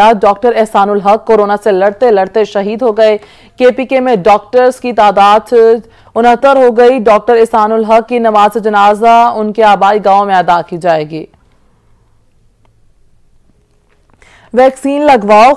doctor Ehsanul हक corona से लड़ते लड़ते शहीद हो गए केपीके में डॉक्टर्स की तादाद उनहत्तर हो गई डॉक्टर एहसानुल हक की नमाज जनाजा उनके आबाई गांव में अदा की जाएगी वैक्सीन लगवाओ